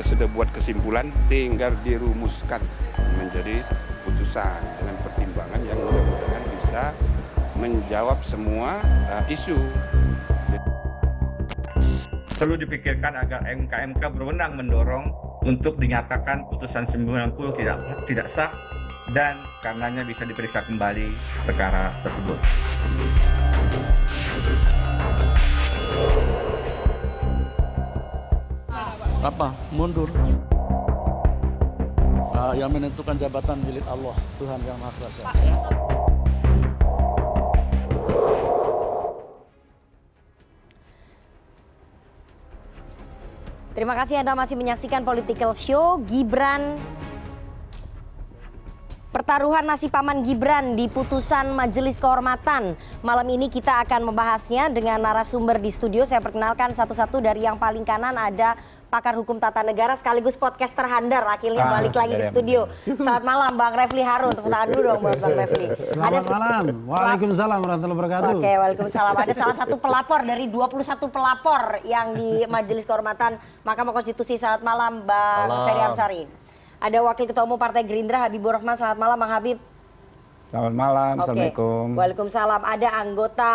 kita sudah buat kesimpulan tinggal dirumuskan menjadi keputusan dengan pertimbangan yang mudah-mudahan bisa menjawab semua uh, isu perlu dipikirkan agar MKMK berwenang mendorong untuk dinyatakan putusan 90 tidak tidak sah dan karenanya bisa diperiksa kembali perkara tersebut. apa mundur uh, yang menentukan jabatan milik Allah Tuhan yang Maha Kuasa. Terima kasih Anda masih menyaksikan Political Show Gibran Pertaruhan nasi paman Gibran di putusan Majelis Kehormatan. Malam ini kita akan membahasnya dengan narasumber di studio. Saya perkenalkan satu-satu dari yang paling kanan ada pakar hukum tata negara sekaligus podcaster handar akhirnya ah, balik lagi ke studio. Selamat malam Bang Refli Harun, tepuk tangan dulu dong buat Bang Refli. Selamat Ada, malam, Waalaikumsalam warahmatullahi wabarakatuh. Oke, Waalaikumsalam. Ada salah satu pelapor dari 21 pelapor yang di Majelis Kehormatan Mahkamah Konstitusi. Selamat malam Bang malam. Ferry Amsari. Ada Wakil Ketua Umum Partai Gerindra Habibur Rahman, selamat malam Bang Habib. Selamat malam, Oke. Assalamualaikum. Waalaikumsalam. Ada anggota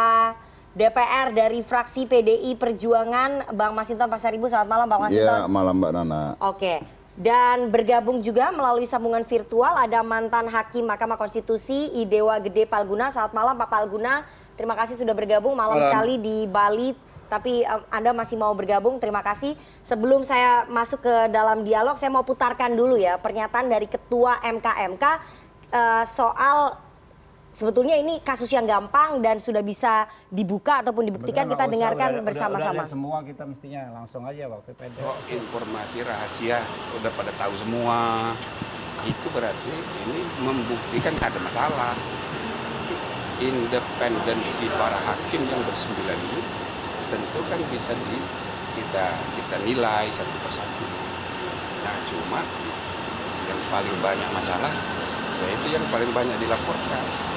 DPR dari fraksi PDI Perjuangan Bang Masinton Pasaribu. Selamat malam Bang Masinton. Iya, malam Mbak Nana. Oke. Dan bergabung juga melalui sambungan virtual ada mantan Hakim Mahkamah Konstitusi Idewa Gede Palguna. Selamat malam Pak Palguna. Terima kasih sudah bergabung malam, malam. sekali di Bali tapi um, Anda masih mau bergabung. Terima kasih. Sebelum saya masuk ke dalam dialog, saya mau putarkan dulu ya pernyataan dari Ketua MKMK uh, eh, soal Sebetulnya ini kasus yang gampang dan sudah bisa dibuka ataupun dibuktikan Betul, kita dengarkan bersama-sama. Semua kita mestinya langsung aja Pak pendek. Oh, informasi rahasia udah pada tahu semua. Itu berarti ini membuktikan ada masalah. Independensi para hakim yang bersembilan ini tentu kan bisa di kita kita nilai satu persatu. Nah cuma yang paling banyak masalah yaitu yang paling banyak dilaporkan.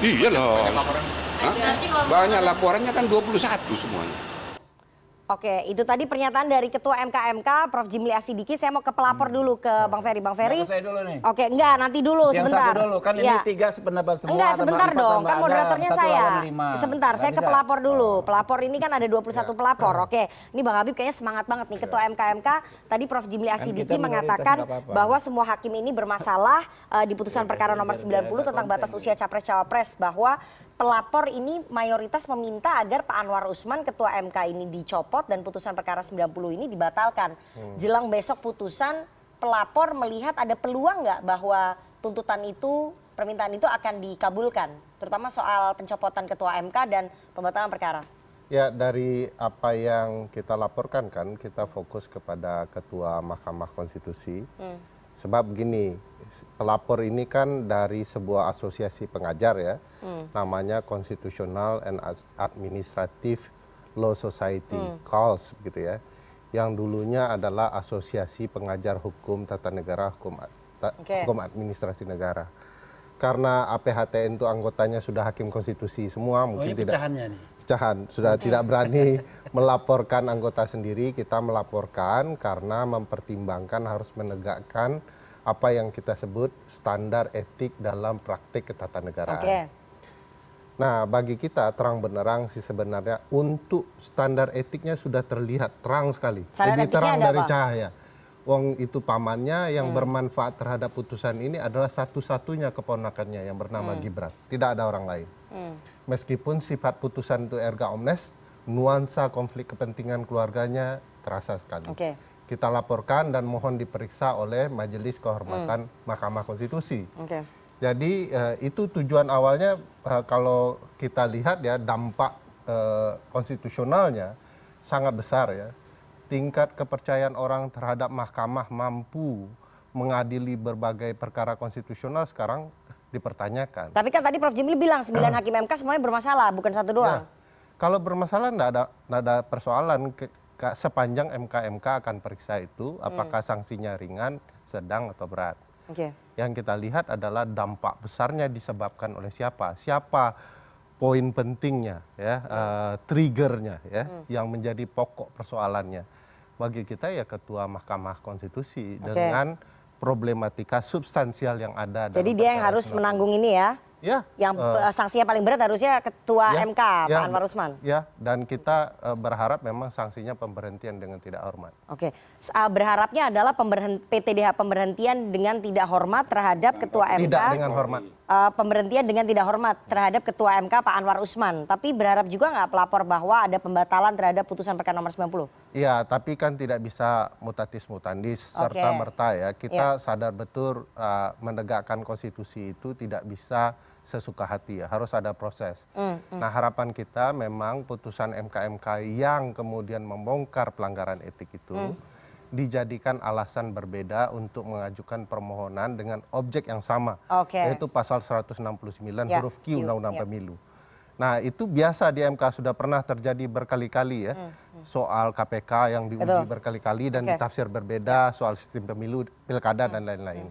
Iya loh. Banyak laporannya kan 21 semuanya. Oke, itu tadi pernyataan dari Ketua MKMK Prof. Jimli Asidiki. Saya mau ke pelapor hmm. dulu ke Bang Ferry. Bang Ferry. Saya dulu nih. Oke, enggak, nanti dulu Yang sebentar. Satu dulu, kan ya. ini iya. tiga sependapat semua. Enggak, sebentar empat, dong. Kan moderatornya saya. Sebentar, saya ke pelapor dulu. Oh. Pelapor ini kan ada 21 ya. pelapor. Ya. Oke, ini Bang Habib kayaknya semangat banget nih ya. Ketua MKMK. Tadi Prof. Jimli kan Asidiki mengatakan apa -apa. bahwa semua hakim ini bermasalah uh, di putusan ya, perkara nomor 90 tentang batas usia capres-cawapres bahwa pelapor ini mayoritas meminta agar Pak Anwar Usman ketua MK ini dicopot dan putusan perkara 90 ini dibatalkan. Hmm. Jelang besok putusan pelapor melihat ada peluang nggak bahwa tuntutan itu permintaan itu akan dikabulkan, terutama soal pencopotan ketua MK dan pembatalan perkara. Ya dari apa yang kita laporkan kan kita fokus kepada ketua Mahkamah Konstitusi. Hmm Sebab begini, pelapor ini kan dari sebuah asosiasi pengajar ya, hmm. namanya Constitutional and Administrative Law Society hmm. Calls gitu ya, yang dulunya adalah asosiasi pengajar hukum tata negara hukum ta, okay. hukum administrasi negara. Karena APHTN itu anggotanya sudah hakim konstitusi semua, mungkin oh, tidak. nih pecahan sudah tidak berani melaporkan anggota sendiri kita melaporkan karena mempertimbangkan harus menegakkan apa yang kita sebut standar etik dalam praktik ketatanegaraan. Okay. Nah, bagi kita terang benerang sih sebenarnya untuk standar etiknya sudah terlihat terang sekali. standar Lebih terang dari apa? cahaya. Wong itu pamannya yang hmm. bermanfaat terhadap putusan ini adalah satu-satunya keponakannya yang bernama hmm. Gibran. Tidak ada orang lain. Hmm meskipun sifat putusan itu erga omnes, nuansa konflik kepentingan keluarganya terasa sekali. Okay. Kita laporkan dan mohon diperiksa oleh Majelis Kehormatan hmm. Mahkamah Konstitusi. Okay. Jadi eh, itu tujuan awalnya eh, kalau kita lihat ya dampak eh, konstitusionalnya sangat besar ya. Tingkat kepercayaan orang terhadap mahkamah mampu mengadili berbagai perkara konstitusional sekarang dipertanyakan. Tapi kan tadi Prof. Jimli bilang 9 hakim MK semuanya bermasalah, bukan satu ya, doang. Ya, kalau bermasalah enggak ada, enggak ada persoalan ke, ke, sepanjang MK-MK akan periksa itu hmm. apakah hmm. sanksinya ringan, sedang atau berat. Okay. Yang kita lihat adalah dampak besarnya disebabkan oleh siapa, siapa poin pentingnya, ya, hmm. uh, triggernya, ya, hmm. yang menjadi pokok persoalannya. Bagi kita ya Ketua Mahkamah Konstitusi okay. dengan problematika substansial yang ada. Jadi dia yang harus menanggung ini ya? Ya. Yang uh, sanksinya paling berat harusnya Ketua ya, MK, ya, Pak Anwar Usman. Ya, dan kita uh, berharap memang sanksinya pemberhentian dengan tidak hormat. Oke, uh, berharapnya adalah pemberhent PTDH pemberhentian dengan tidak hormat terhadap Ketua MK. Tidak dengan hormat. Eh, pemberhentian dengan tidak hormat terhadap Ketua MK Pak Anwar Usman. Tapi berharap juga nggak pelapor bahwa ada pembatalan terhadap putusan perkara nomor 90? Iya, tapi kan tidak bisa mutatis mutandis okay. serta merta ya. Kita ya. sadar betul uh, menegakkan konstitusi itu tidak bisa sesuka hati ya. Harus ada proses. Mm, mm. Nah harapan kita memang putusan MK-MK yang kemudian membongkar pelanggaran etik itu... Mm dijadikan alasan berbeda untuk mengajukan permohonan dengan objek yang sama yaitu pasal 169 ya, huruf q undang undang ya. pemilu nah itu biasa di mk sudah pernah terjadi berkali-kali ya hmm, hmm. soal kpk yang diuji berkali-kali dan ditafsir berbeda ya. soal sistem pemilu pilkada dan hmm, lain-lain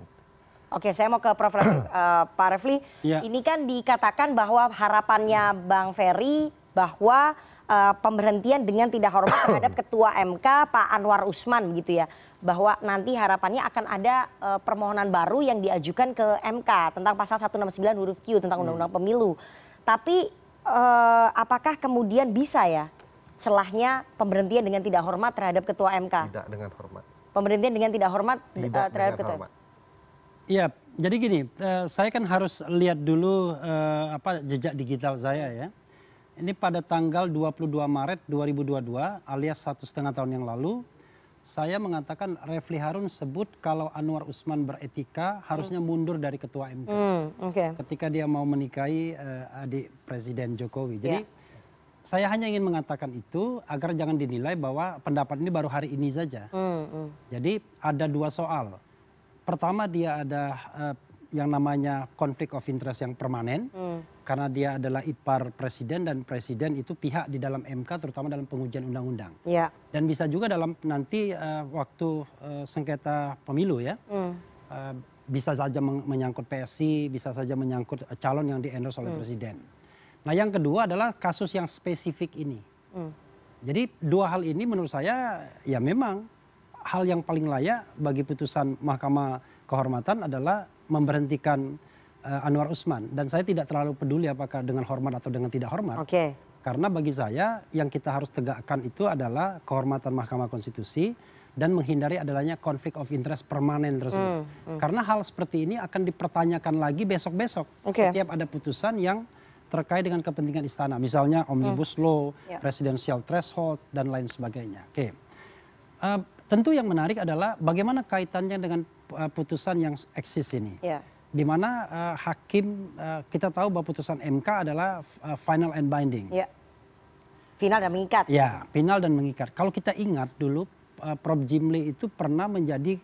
Oke, saya mau ke Prof. Uh, Pak Refli, ya. ini kan dikatakan bahwa harapannya Bang Ferry bahwa Eh, pemberhentian dengan tidak hormat terhadap ketua MK Pak Anwar Usman begitu ya bahwa nanti harapannya akan ada uh, permohonan baru yang diajukan ke MK tentang pasal 169 huruf Q tentang hmm. undang-undang pemilu. Tapi uh, apakah kemudian bisa ya celahnya pemberhentian dengan tidak hormat terhadap ketua MK? Tidak dengan hormat. Pemberhentian dengan tidak hormat tidak uh, terhadap ketua. Hormat. Ya, jadi gini, saya kan harus lihat dulu uh, apa jejak digital saya ya ini pada tanggal 22 Maret 2022 alias satu setengah tahun yang lalu, saya mengatakan Refli Harun sebut kalau Anwar Usman beretika harusnya hmm. mundur dari ketua MK. Mm, okay. Ketika dia mau menikahi uh, adik Presiden Jokowi. Jadi yeah. saya hanya ingin mengatakan itu agar jangan dinilai bahwa pendapat ini baru hari ini saja. Mm, mm. Jadi ada dua soal. Pertama dia ada uh, yang namanya konflik of interest yang permanen. Mm karena dia adalah ipar presiden dan presiden itu pihak di dalam MK terutama dalam pengujian undang-undang. Ya. Dan bisa juga dalam nanti uh, waktu uh, sengketa pemilu ya. Mm. Uh, bisa saja menyangkut PSI, bisa saja menyangkut calon yang diendorse oleh mm. presiden. Nah, yang kedua adalah kasus yang spesifik ini. Mm. Jadi dua hal ini menurut saya ya memang hal yang paling layak bagi putusan Mahkamah Kehormatan adalah memberhentikan Eh, Anwar Usman dan saya tidak terlalu peduli apakah dengan hormat atau dengan tidak hormat. Okay. Karena bagi saya yang kita harus tegakkan itu adalah kehormatan Mahkamah Konstitusi dan menghindari adanya konflik of interest permanen tersebut. Mm, mm. Karena hal seperti ini akan dipertanyakan lagi besok-besok okay. setiap ada putusan yang terkait dengan kepentingan istana, misalnya omnibus mm. law, yeah. presidential threshold dan lain sebagainya. Oke. Okay. Uh, eh, tentu yang menarik adalah bagaimana kaitannya dengan eh, putusan yang eksis ini. Yeah di mana uh, hakim uh, kita tahu bahwa putusan MK adalah uh, final and binding. Ya. Final dan mengikat. Ya, final dan mengikat. Kalau kita ingat dulu uh, Prof Jimli itu pernah menjadi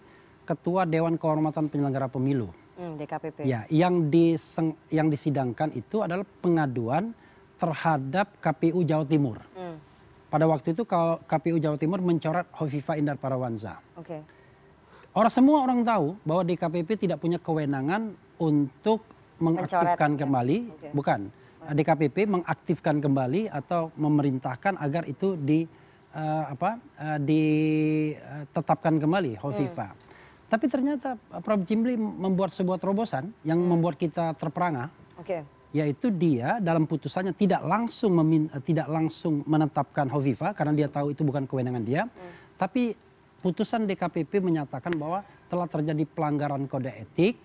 ketua Dewan Kehormatan Penyelenggara Pemilu. Hmm, DKPP. Ya, yang di yang disidangkan itu adalah pengaduan terhadap KPU Jawa Timur. Hmm. Pada waktu itu KPU Jawa Timur mencoret Hovifa Indar Parawansa. Oke. Okay Orang semua orang tahu bahwa DKPP tidak punya kewenangan untuk mengaktifkan Mencoret, ya? kembali, ya? okay. bukan. Nah, DKPP mengaktifkan kembali atau memerintahkan agar itu di uh, apa uh, eh, ditetapkan eh, kembali Hovifa. Hmm. Tapi ternyata Prof Jimli membuat sebuah terobosan yang hmm. membuat kita terperangah. Okay. Yaitu dia dalam putusannya tidak langsung memin, tidak langsung menetapkan Hovifa karena dia tahu itu bukan kewenangan dia. Hmm. Tapi putusan DKPP menyatakan bahwa telah terjadi pelanggaran kode etik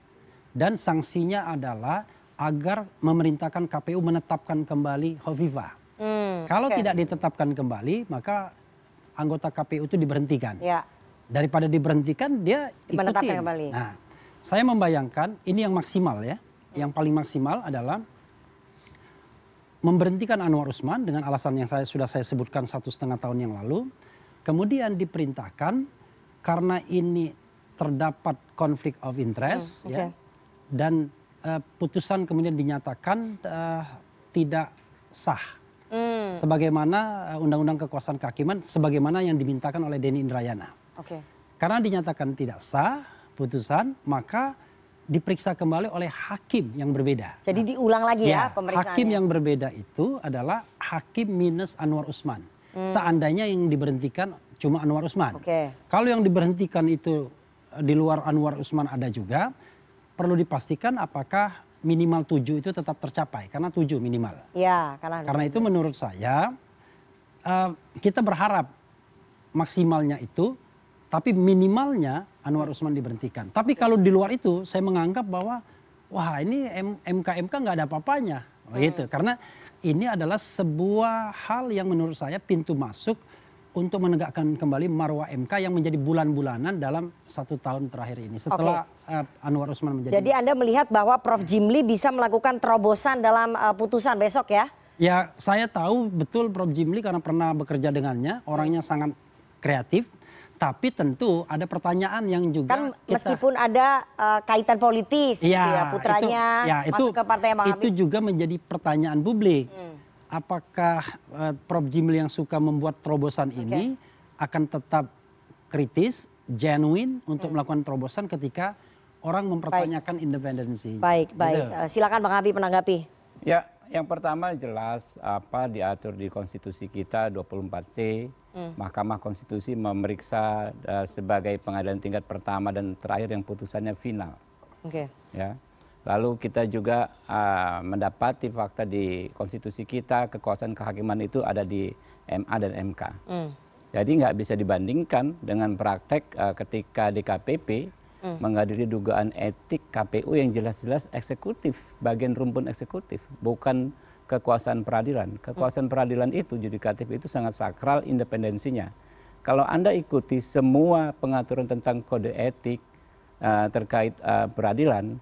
dan sanksinya adalah agar memerintahkan KPU menetapkan kembali Hoviva. Hmm, Kalau okay. tidak ditetapkan kembali, maka anggota KPU itu diberhentikan. Ya. Daripada diberhentikan, dia ikuti. Nah, saya membayangkan ini yang maksimal ya. Yang paling maksimal adalah memberhentikan Anwar Usman dengan alasan yang saya sudah saya sebutkan satu setengah tahun yang lalu Kemudian diperintahkan karena ini terdapat konflik of interest hmm, okay. ya, dan uh, putusan kemudian dinyatakan uh, tidak sah. Hmm. Sebagaimana eh, undang-undang uh, kekuasaan kehakiman sebagaimana yang dimintakan oleh Denny Indrayana. Okay. Karena dinyatakan tidak sah putusan, maka diperiksa kembali oleh hakim yang berbeda. Jadi nah, diulang lagi ya, ya pemeriksaannya. Hakim yang berbeda itu adalah hakim minus Anwar Usman. Hmm. seandainya yang diberhentikan cuma Anwar Usman. Okay. Kalau yang diberhentikan itu eh, di luar Anwar Usman ada juga, perlu dipastikan apakah minimal tujuh itu tetap tercapai karena tujuh minimal. Ya, karena karena itu menurut saya uh, kita berharap maksimalnya itu, tapi minimalnya Anwar Usman diberhentikan. Tapi kalau di luar itu saya menganggap bahwa wah ini MKMK nggak ada apa-apanya, oh, hmm. Gitu. Karena ini adalah sebuah hal yang menurut saya pintu masuk untuk menegakkan kembali marwah MK yang menjadi bulan-bulanan dalam satu tahun terakhir ini setelah okay. uh, eh, Anwar Usman menjadi. Jadi Anda melihat bahwa Prof Jimli bisa melakukan terobosan dalam uh, putusan besok ya? Ya saya tahu betul Prof Jimli karena pernah bekerja dengannya orangnya sangat kreatif. Tapi tentu ada pertanyaan yang juga kan kita, meskipun ada uh, kaitan politis, gitu iya, ya, gitu ya putranya itu, ya, itu, masuk ke partai Bang Itu juga menjadi pertanyaan publik. Hmm. Apakah uh, Prof Jimil yang suka membuat terobosan okay. ini akan tetap kritis, genuine untuk hmm. melakukan terobosan ketika orang mempertanyakan independensi. Baik, gitu. baik. Gitu. Uh, silakan Bang Habib menanggapi. Ya, yang pertama jelas apa diatur di konstitusi kita 24C Hmm. Mahkamah Konstitusi memeriksa uh, sebagai pengadilan tingkat pertama dan terakhir yang putusannya final. Oke. Okay. Ya. Lalu kita juga uh, mendapati fakta di konstitusi kita kekuasaan kehakiman itu ada di MA dan MK. Mm. Jadi nggak bisa dibandingkan dengan praktek uh, ketika DKPP mm. menghadiri dugaan etik KPU yang jelas-jelas eksekutif, bagian rumpun eksekutif, bukan kekuasaan peradilan. Kekuasaan peradilan itu judikatif itu sangat sakral independensinya. Kalau Anda ikuti semua pengaturan tentang kode etik uh, terkait uh, peradilan,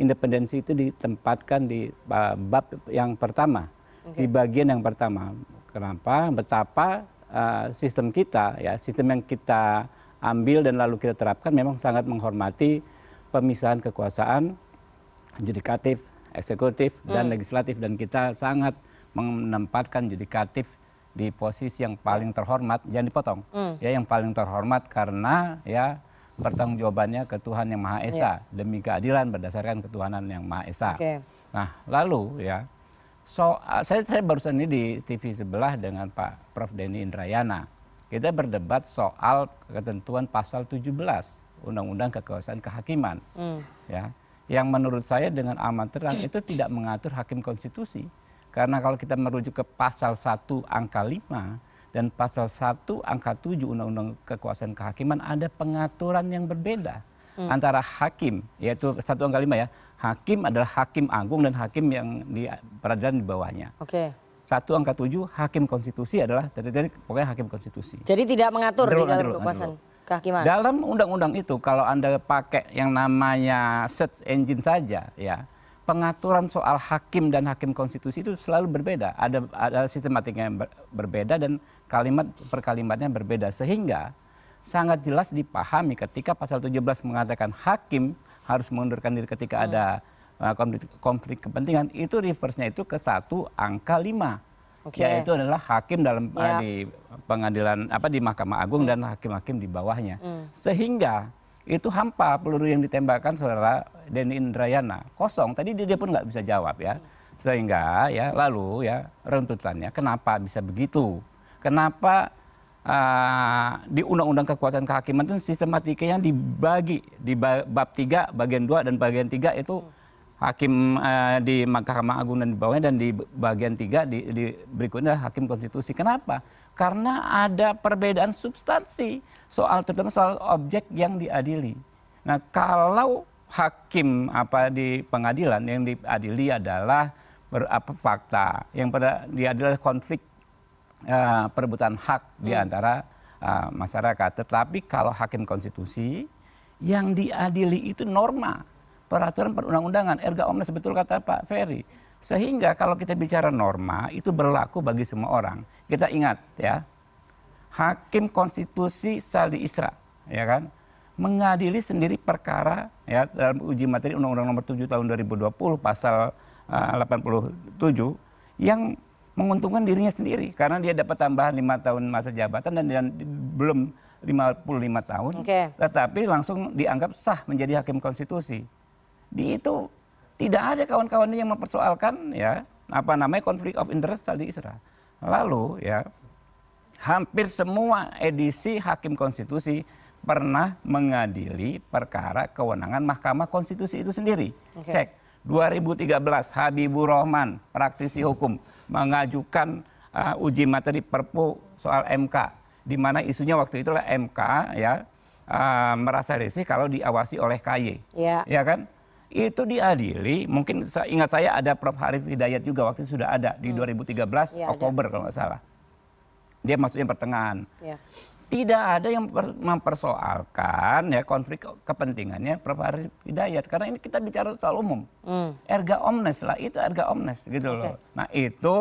independensi itu ditempatkan di uh, bab yang pertama, okay. di bagian yang pertama. Kenapa? Betapa uh, sistem kita ya, sistem yang kita ambil dan lalu kita terapkan memang sangat menghormati pemisahan kekuasaan judikatif eksekutif dan hmm. legislatif dan kita sangat menempatkan yudikatif di posisi yang paling terhormat jangan dipotong hmm. ya yang paling terhormat karena ya pertanggung jawabannya ke Tuhan yang Maha Esa yeah. demi keadilan berdasarkan ketuhanan yang Maha Esa. Okay. Nah lalu ya so ah, saya saya barusan ini di TV sebelah dengan Pak Prof Denny Indrayana kita berdebat soal ketentuan pasal 17 Undang-Undang Kekuasaan Kehakiman hmm. ya yang menurut saya dengan amat terang itu tidak mengatur hakim konstitusi. Karena kalau kita merujuk ke pasal 1 angka 5 dan pasal 1 angka 7 Undang-Undang Kekuasaan Kehakiman ada pengaturan yang berbeda hmm. antara hakim yaitu satu angka 5 ya. Hakim adalah hakim agung dan hakim yang di peradilan di bawahnya. Oke. Okay satu angka tujuh hakim konstitusi adalah jadi pokoknya hakim konstitusi. Jadi tidak mengatur di dalam kekuasaan kehakiman. Dalam undang-undang itu kalau Anda pakai yang namanya search engine saja ya, pengaturan soal hakim dan hakim konstitusi itu selalu berbeda. Ada ada sistematiknya yang ber, berbeda dan kalimat per kalimatnya berbeda sehingga sangat jelas dipahami ketika pasal 17 mengatakan hakim harus mengundurkan diri ketika hmm. ada eh, konflik, konflik kepentingan itu reverse-nya itu ke satu angka lima okay. yaitu adalah hakim dalam yeah. Ya. di pengadilan apa di Mahkamah Agung mm. dan hakim-hakim di bawahnya. Mm. Sehingga itu hampa peluru yang ditembakkan saudara Deni Indrayana kosong tadi dia, pun nggak bisa jawab ya sehingga ya lalu ya runtutannya kenapa bisa begitu kenapa uh, di undang-undang kekuasaan kehakiman itu sistematika yang dibagi di bab 3 bagian 2 dan bagian 3 itu mm hakim uh, di Mahkamah Agung dan di bawahnya dan di bagian tiga di, di berikutnya hakim konstitusi. Kenapa? Karena ada perbedaan substansi soal terutama soal objek yang diadili. Nah, kalau hakim apa di pengadilan yang diadili adalah ber, apa, fakta, yang pada diadili konflik uh, perebutan hak hmm. di antara uh, masyarakat. Tetapi kalau hakim konstitusi yang diadili itu norma peraturan perundang-undangan erga omnes betul kata Pak Ferry. Sehingga kalau kita bicara norma itu berlaku bagi semua orang. Kita ingat ya. Hakim konstitusi Saldi Isra, ya kan? Mengadili sendiri perkara ya dalam uji materi Undang-Undang Nomor 7 tahun 2020 pasal eh, uh, 87 yang menguntungkan dirinya sendiri karena dia dapat tambahan lima tahun masa jabatan dan dia belum 55 tahun okay. tetapi langsung dianggap sah menjadi hakim konstitusi di itu tidak ada kawan-kawannya yang mempersoalkan ya apa namanya konflik of interest di isra. Lalu ya hampir semua edisi hakim konstitusi pernah mengadili perkara kewenangan Mahkamah Konstitusi itu sendiri. Okay. Cek 2013 Habibur Rahman praktisi hukum mengajukan uh, uji materi Perpu soal MK di mana isunya waktu itulah MK ya uh, merasa risih kalau diawasi oleh KY. Yeah. Ya kan? itu diadili mungkin ingat saya ada Prof Harif Hidayat juga waktu itu sudah ada di hmm. 2013 ya, Oktober ada. kalau nggak salah dia masuknya pertengahan ya. tidak ada yang mempersoalkan ya konflik kepentingannya Prof Harif Hidayat karena ini kita bicara soal umum hmm. erga omnes lah itu erga omnes gitu okay. loh nah itu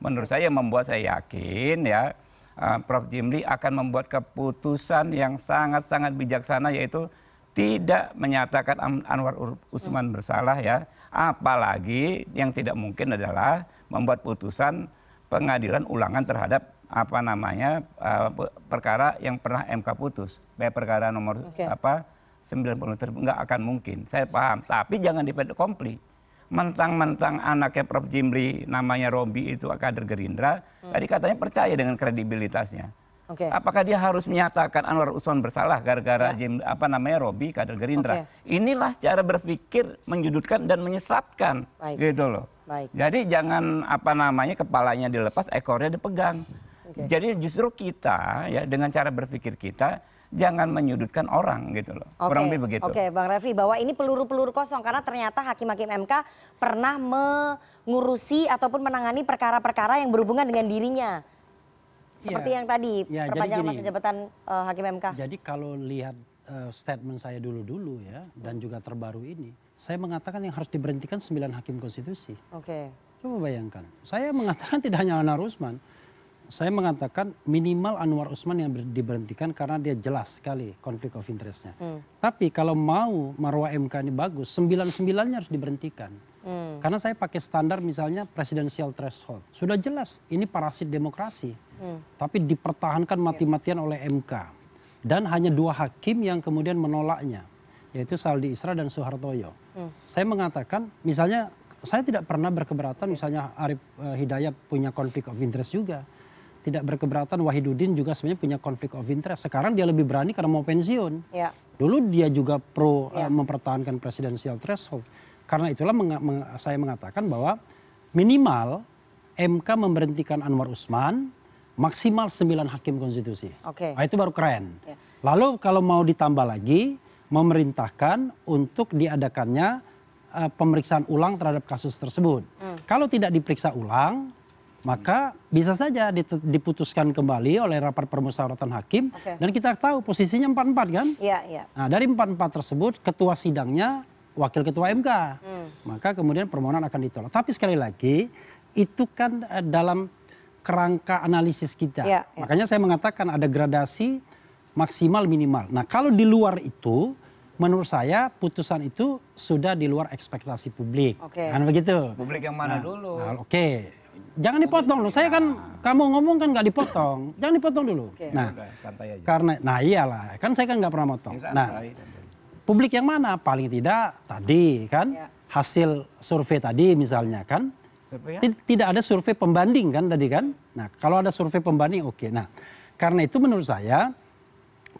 menurut saya membuat saya yakin ya eh, Prof Jimli akan membuat keputusan yang sangat-sangat bijaksana yaitu tidak menyatakan Anwar Usman bersalah ya. Apalagi yang tidak mungkin adalah membuat putusan pengadilan ulangan terhadap apa namanya eh, perkara yang pernah MK putus. Kayak perkara nomor okay. apa 90 terbuka nggak akan mungkin. Saya paham, tapi jangan dipendek komplit. Mentang-mentang anaknya Prof Jimli namanya Robi itu kader Gerindra, hmm. tadi katanya percaya dengan kredibilitasnya. Apakah dia harus menyatakan Anwar Usman bersalah gara-gara ya. apa namanya Robi kader Gerindra? Okay. Inilah cara berpikir menyudutkan dan menyesatkan, Baik. gitu loh. Baik. Jadi jangan apa namanya kepalanya dilepas, ekornya dipegang. Okay. Jadi justru kita ya dengan cara berpikir kita jangan menyudutkan orang gitu loh. Okay. Kurang lebih begitu. Oke, okay, Bang Refli bahwa ini peluru-peluru kosong karena ternyata hakim-hakim MK pernah mengurusi ataupun menangani perkara-perkara yang berhubungan dengan dirinya. Seperti ya, yang tadi ya, perpanjangan gini, masa jabatan uh, hakim MK. Jadi kalau lihat uh, statement saya dulu-dulu ya dan juga terbaru ini, saya mengatakan yang harus diberhentikan 9 hakim konstitusi. Oke. Okay. Coba bayangkan. Saya mengatakan tidak hanya Anwar Usman. Saya mengatakan minimal Anwar Usman yang diberhentikan karena dia jelas sekali konflik of interestnya. Hmm. Tapi kalau mau marwah MK ini bagus, sembilan sembilannya harus diberhentikan. Hmm. Karena saya pakai standar misalnya presidensial threshold. Sudah jelas ini parasit demokrasi tapi dipertahankan iya. mati-matian oleh MK dan hanya dua hakim yang kemudian menolaknya yaitu Saldi Isra dan Soehartoyo. Hmm. Saya mengatakan misalnya saya tidak pernah berkeberatan iya. misalnya Arif uh, Hidayat punya konflik of interest juga. Tidak berkeberatan Wahiduddin juga sebenarnya punya konflik of interest. Sekarang dia lebih berani karena mau pensiun. Ya. Dulu dia juga pro ya. uh, mempertahankan presidensial threshold. Karena itulah meng meng saya mengatakan bahwa minimal MK memberhentikan Anwar Usman maksimal 9 hakim konstitusi. Okay. Nah, itu baru keren. Yeah. Lalu kalau mau ditambah lagi memerintahkan untuk diadakannya uh, pemeriksaan ulang terhadap kasus tersebut. Mm. Kalau tidak diperiksa ulang, maka bisa saja diputuskan kembali oleh rapat permusyawaratan hakim okay. dan kita tahu posisinya empat kan? Iya, iya. Nah, dari empat tersebut ketua sidangnya wakil ketua MK. Mm. Maka kemudian permohonan akan ditolak. Tapi sekali lagi itu kan eh, dalam kerangka analisis kita. Ya, ya. Makanya saya mengatakan ada gradasi maksimal minimal. Nah kalau di luar itu, menurut saya putusan itu sudah di luar ekspektasi publik. Okay. Kan begitu. Publik yang mana nah, dulu? Nah, Oke. Okay. Jangan dipotong loh. Saya kan nah. kamu ngomong kan nggak dipotong. Jangan dipotong dulu. Oke. Nah, karena nah iyalah kan saya kan nggak pernah motong. Iya, nah, publik yang mana? Paling tidak tadi kan ya. hasil survei tadi misalnya kan Ya? Tidak ada survei pembanding kan tadi kan? Nah, kalau ada survei pembanding oke. Okay. Nah, karena itu menurut saya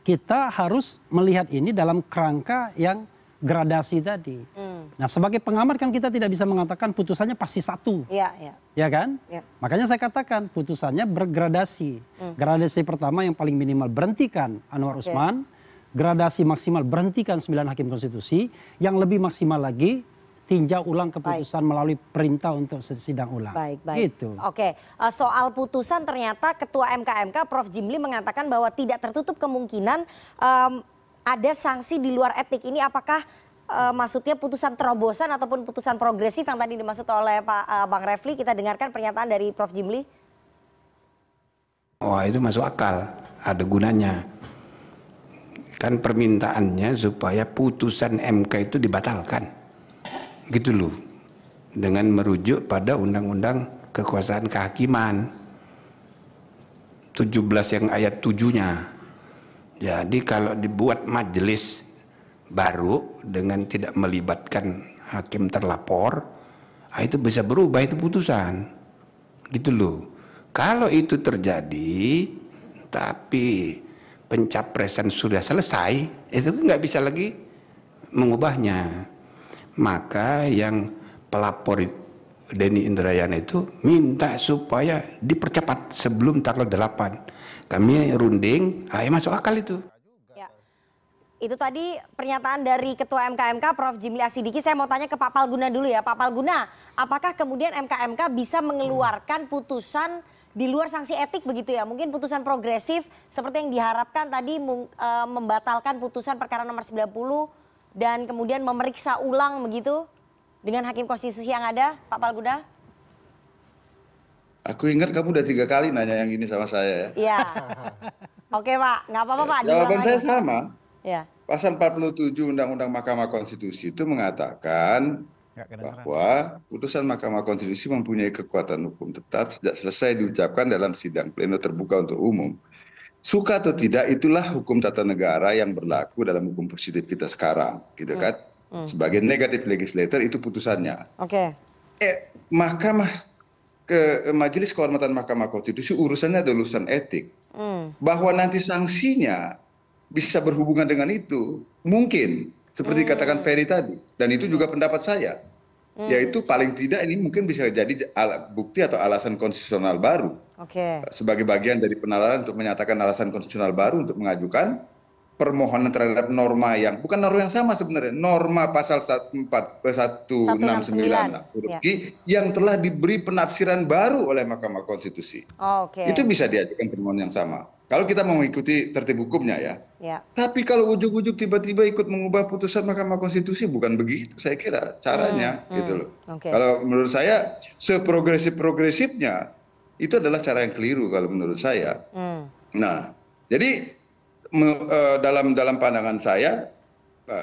kita harus melihat ini dalam kerangka yang gradasi tadi. Hmm. Nah, sebagai pengamat kan kita tidak bisa mengatakan putusannya pasti satu. Iya, ya. ya kan? Ya. Makanya saya katakan putusannya bergradasi. Hmm. Gradasi pertama yang paling minimal berhentikan Anwar okay. Usman, gradasi maksimal berhentikan 9 hakim konstitusi, yang lebih maksimal lagi tinjau ulang keputusan baik. melalui perintah untuk sidang ulang. Baik, baik. Gitu. Oke, eh, soal putusan ternyata Ketua MKMK Prof. Jimli mengatakan bahwa tidak tertutup kemungkinan um, ada sanksi di luar etik. Ini apakah uh, maksudnya putusan terobosan ataupun putusan progresif yang tadi dimaksud oleh Pak uh, Bang Refli? Kita dengarkan pernyataan dari Prof. Jimli. Wah itu masuk akal, ada gunanya. Kan permintaannya supaya putusan MK itu dibatalkan gitu loh dengan merujuk pada undang-undang kekuasaan kehakiman 17 yang ayat 7-nya jadi kalau dibuat majelis baru dengan tidak melibatkan hakim terlapor ah, itu bisa berubah itu putusan gitu loh kalau itu terjadi tapi pencapresan sudah selesai itu kan nggak bisa lagi mengubahnya maka yang pelapor Denny Indrayana itu minta supaya dipercepat sebelum tanggal 8. Kami runding, ah, ya masuk akal itu. Ya. Itu tadi pernyataan dari Ketua MKMK Prof. Jimli Asidiki. Saya mau tanya ke Pak Palguna dulu ya. Pak Palguna, apakah kemudian MKMK bisa mengeluarkan putusan di luar sanksi etik begitu ya? Mungkin putusan progresif seperti yang diharapkan tadi eh, membatalkan putusan perkara nomor 90 dan kemudian memeriksa ulang begitu dengan hakim konstitusi yang ada, Pak Palguda? Aku ingat kamu udah tiga kali nanya yang ini sama saya ya. Iya. Oke Pak, nggak apa-apa Pak. Jawaban saya sama. Ya. Pasal 47 Undang-Undang Mahkamah Konstitusi itu mengatakan bahwa putusan Mahkamah Konstitusi mempunyai kekuatan hukum tetap sejak selesai diucapkan dalam sidang pleno terbuka untuk umum suka atau tidak itulah hukum tata negara yang berlaku dalam hukum positif kita sekarang gitu hmm. kan hmm. Hmm. sebagai negatif legislator itu putusannya oke okay. eh, mahkamah ke eh, majelis kehormatan mahkamah konstitusi urusannya adalah urusan etik hmm. bahwa nanti sanksinya bisa berhubungan dengan itu mungkin seperti hmm. katakan Ferry tadi dan itu juga pendapat saya Hmm. yaitu paling tidak ini mungkin bisa jadi bukti atau alasan konstitusional baru sebagai bagian dari penalaran untuk menyatakan alasan konstitusional baru untuk mengajukan permohonan terhadap norma yang bukan norma yang sama sebenarnya norma pasal 169 eh, huruf ya. yang telah diberi penafsiran baru oleh Mahkamah Konstitusi. Oh, okay. Itu bisa diajukan permohonan yang sama kalau kita mau mengikuti tertib hukumnya ya. ya. Tapi kalau ujuk-ujuk tiba-tiba ikut mengubah putusan Mahkamah Konstitusi bukan begitu saya kira caranya hmm, hmm. gitu loh. Okay. Kalau menurut saya seprogresif-progresifnya itu adalah cara yang keliru kalau menurut saya. Hmm. Nah, jadi me, e, dalam dalam pandangan saya e,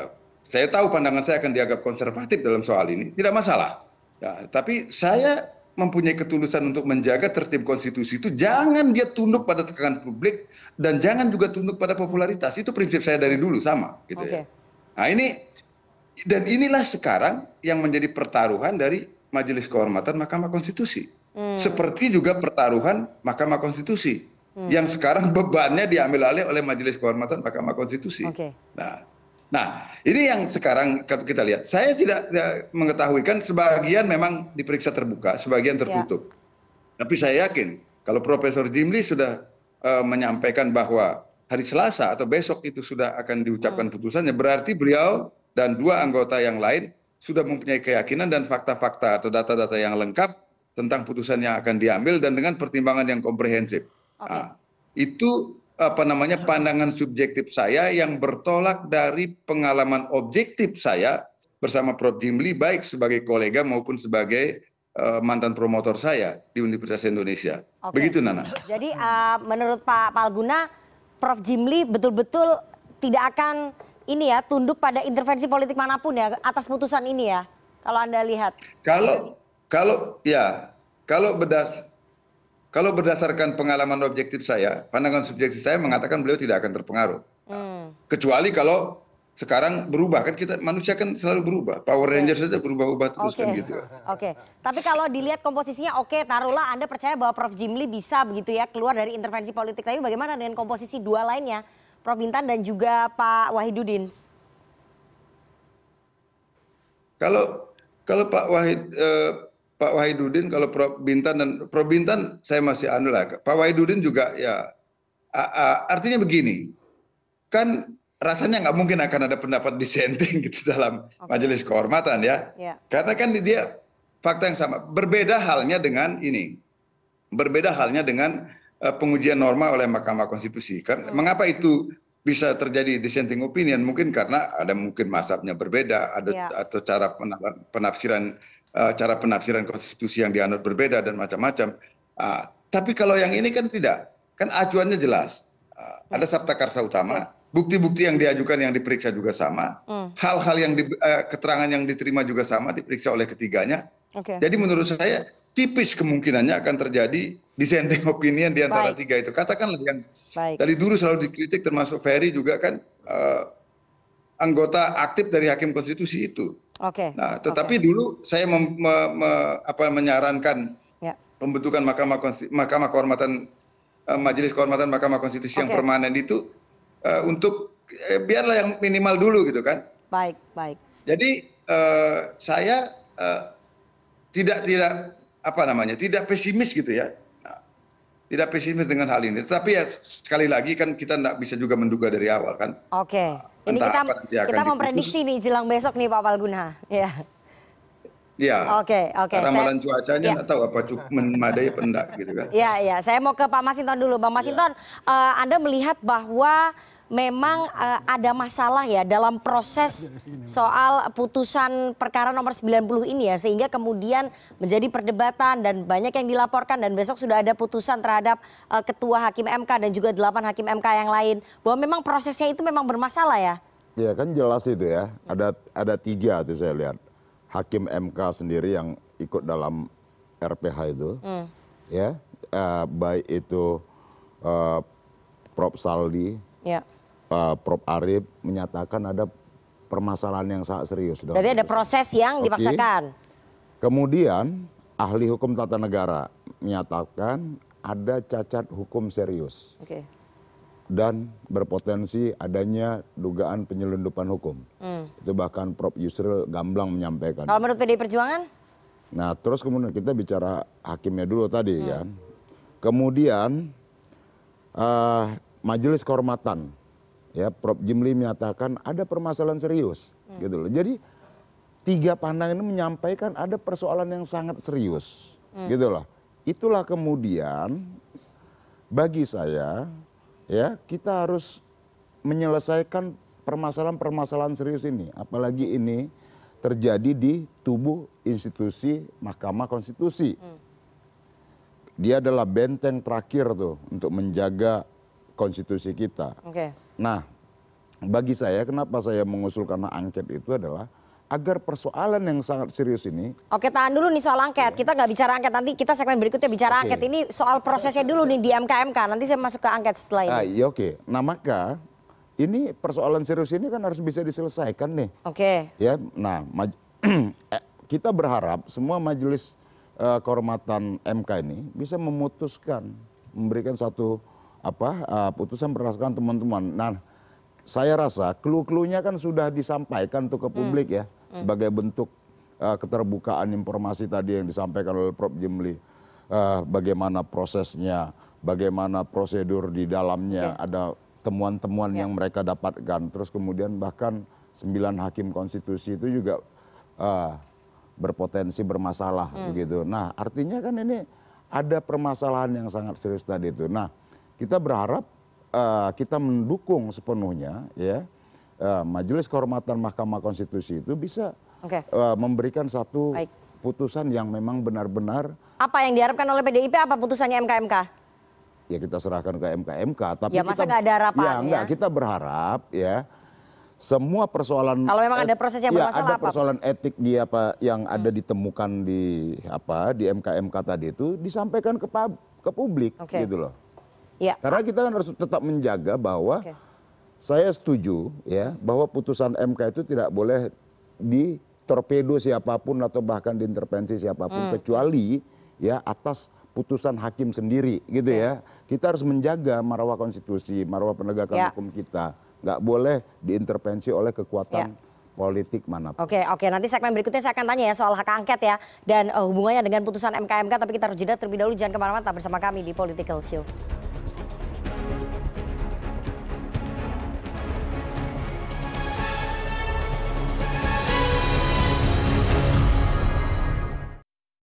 saya tahu pandangan saya akan dianggap konservatif dalam soal ini, tidak masalah. Ya, tapi saya mempunyai ketulusan untuk menjaga tertib konstitusi itu jangan dia tunduk pada tekanan publik dan jangan juga tunduk pada popularitas itu prinsip saya dari dulu sama gitu okay. ya nah ini dan inilah sekarang yang menjadi pertaruhan dari Majelis Kehormatan Mahkamah Konstitusi hmm. seperti juga pertaruhan Mahkamah Konstitusi hmm. yang sekarang bebannya diambil alih oleh Majelis Kehormatan Mahkamah Konstitusi okay. nah nah ini yang sekarang kita lihat saya tidak ya, mengetahui kan sebagian memang diperiksa terbuka sebagian tertutup ya. tapi saya yakin kalau Profesor Jimli sudah uh, menyampaikan bahwa hari Selasa atau besok itu sudah akan diucapkan hmm. putusannya berarti beliau dan dua anggota yang lain sudah mempunyai keyakinan dan fakta-fakta atau data-data yang lengkap tentang putusan yang akan diambil dan dengan pertimbangan yang komprehensif. Okay. Nah, itu apa namanya pandangan subjektif saya yang bertolak dari pengalaman objektif saya bersama Prof Jimli baik sebagai kolega maupun sebagai uh, mantan promotor saya di Universitas Indonesia. Okay. Begitu Nana. Jadi uh, menurut Pak Palguna Prof Jimli betul-betul tidak akan ini ya tunduk pada intervensi politik manapun ya atas putusan ini ya. Kalau Anda lihat. Kalau kalau ya, kalau berdasar kalau berdasarkan pengalaman objektif saya, pandangan subjektif saya mengatakan beliau tidak akan terpengaruh. Hmm. Kecuali kalau sekarang berubah kan kita manusia kan selalu berubah. Power Rangers saja berubah-ubah terus okay. kan gitu. Oke. Okay. Tapi kalau dilihat komposisinya oke, okay, taruhlah Anda percaya bahwa Prof Jimli bisa begitu ya keluar dari intervensi politik. Tapi bagaimana dengan komposisi dua lainnya, Prof Bintan dan juga Pak Wahidudin? Kalau kalau Pak Wahid eh, Pak Wahidudin kalau Prof Bintan dan Prof Bintan saya masih anu lah. Pak Wahidudin juga ya a, a, artinya begini. Kan rasanya nggak mungkin akan ada pendapat dissenting gitu dalam okay. majelis kehormatan ya. Yeah. Karena kan dia fakta yang sama. Berbeda halnya dengan ini. Berbeda halnya dengan uh, pengujian norma oleh Mahkamah Konstitusi. Kan hmm. mengapa itu bisa terjadi dissenting opinion mungkin karena ada mungkin masabnya berbeda ada yeah. atau cara penafsiran Eh, cara penafsiran konstitusi yang dianut berbeda dan macam macam ah, tapi kalau yang ini kan tidak kan acuannya jelas ah, ada sabta karsa utama bukti-bukti yang diajukan yang diperiksa juga sama hmm. hal-hal yang di, uh, keterangan yang diterima juga sama diperiksa oleh ketiganya okay. jadi menurut saya tipis kemungkinannya akan terjadi dissenting opinion di antara Baik. tiga itu. Katakanlah yang Baik. dari dulu selalu dikritik termasuk Ferry juga kan uh, anggota aktif dari Hakim Konstitusi itu. Oke. nah tetapi dulu saya mem, me, me, apa, menyarankan yeah. pembentukan mahkamah mahkamah kehormatan uh, majelis kehormatan mahkamah konstitusi okay. yang permanen itu uh, untuk eh, biarlah yang minimal dulu gitu kan baik baik jadi uh, saya uh, tidak tidak apa namanya tidak pesimis gitu ya nah, tidak pesimis dengan hal ini. Tetapi ya sekali lagi kan kita tidak bisa juga menduga dari awal kan. Oke. Okay. Nah, ini kita, kita memprediksi nih jelang besok nih Pak Palguna. Ya. Iya. Ya. Oke, okay, oke. Okay. Ramalan saya, cuacanya nggak ya. tahu apa cukup memadai pendak gitu kan. Iya, iya. Saya mau ke Pak Masinton dulu. Bang Masinton, iya. ya. uh, eh, Anda melihat bahwa memang uh, ada masalah ya dalam proses soal putusan perkara nomor 90 ini ya sehingga kemudian menjadi perdebatan dan banyak yang dilaporkan dan besok sudah ada putusan terhadap uh, ketua hakim MK dan juga delapan hakim MK yang lain bahwa memang prosesnya itu memang bermasalah ya. Ya kan jelas itu ya. Ada ada tiga itu saya lihat. Hakim MK sendiri yang ikut dalam RPH itu. Hmm. Ya, uh, baik itu uh, Prof Saldi. Ya uh, Prof Arif menyatakan ada permasalahan yang sangat serius. Berarti ada proses yang okay. dipaksakan. Kemudian ahli hukum tata negara menyatakan ada cacat hukum serius. Okay. Dan berpotensi adanya dugaan penyelundupan hukum. Hmm. Itu bahkan Prof Yusril Gamblang menyampaikan. Kalau menurut PDI Perjuangan? Nah terus kemudian kita bicara hakimnya dulu tadi hmm. ya. Kemudian uh, majelis kehormatan ya Prof Jimli menyatakan ada permasalahan serius hmm. gitu loh. Jadi tiga pandangan ini menyampaikan ada persoalan yang sangat serius hmm. gitu loh. Itulah kemudian bagi saya ya kita harus menyelesaikan permasalahan-permasalahan serius ini apalagi ini terjadi di tubuh institusi Mahkamah Konstitusi. Hmm. Dia adalah benteng terakhir tuh untuk menjaga konstitusi kita. Okay nah bagi saya kenapa saya mengusulkan angket itu adalah agar persoalan yang sangat serius ini. Oke, tahan dulu nih soal angket. Iya. Kita nggak bicara angket nanti. Kita segmen berikutnya bicara oke. angket ini soal prosesnya dulu nih di MKMK. Nanti saya masuk ke angket setelah ini. Ah, iya oke. Nah maka ini persoalan serius ini kan harus bisa diselesaikan nih. Oke. Ya, nah eh, kita berharap semua majelis uh, kehormatan MK ini bisa memutuskan memberikan satu apa uh, putusan berdasarkan teman-teman. Nah, saya rasa clue-cluenya kan sudah disampaikan tuh ke publik ya, hmm. ya hmm. sebagai bentuk uh, keterbukaan informasi tadi yang disampaikan oleh Prof Jimli. Uh, bagaimana prosesnya, bagaimana prosedur di dalamnya, okay. Ya. ada temuan-temuan yeah. yang mereka dapatkan. Terus kemudian bahkan sembilan hakim konstitusi itu juga uh, berpotensi bermasalah hmm. begitu. Nah, artinya kan ini ada permasalahan yang sangat serius tadi itu. Nah, kita berharap uh, kita mendukung sepenuhnya ya uh, Majelis Kehormatan Mahkamah Konstitusi itu bisa okay. uh, eh, memberikan satu Baik. putusan yang memang benar-benar apa yang diharapkan oleh PDIP apa putusannya MKMK? Ya kita serahkan ke MKMK tapi ya, masa kita ada harapan, ya, ya enggak kita berharap ya semua persoalan kalau memang ada proses yang ya, bermasalah ya, ada apa? persoalan etik di apa yang hmm. ada ditemukan di apa di MKMK tadi itu disampaikan ke ke publik okay. gitu loh. Ya. Karena kita kan harus tetap menjaga bahwa okay. saya setuju ya bahwa putusan MK itu tidak boleh di siapapun atau bahkan diintervensi siapapun hmm. kecuali ya atas putusan hakim sendiri gitu ya. ya. Kita harus menjaga marwah konstitusi, marwah penegakan ya. hukum kita. Nggak boleh diintervensi oleh kekuatan ya politik manapun. Oke, oke. Nanti segmen berikutnya saya akan tanya ya soal hak angket ya dan uh, hubungannya dengan putusan MKMK. -MK, tapi kita harus jeda terlebih dahulu. Jangan kemana-mana. Tetap bersama kami di Political Show.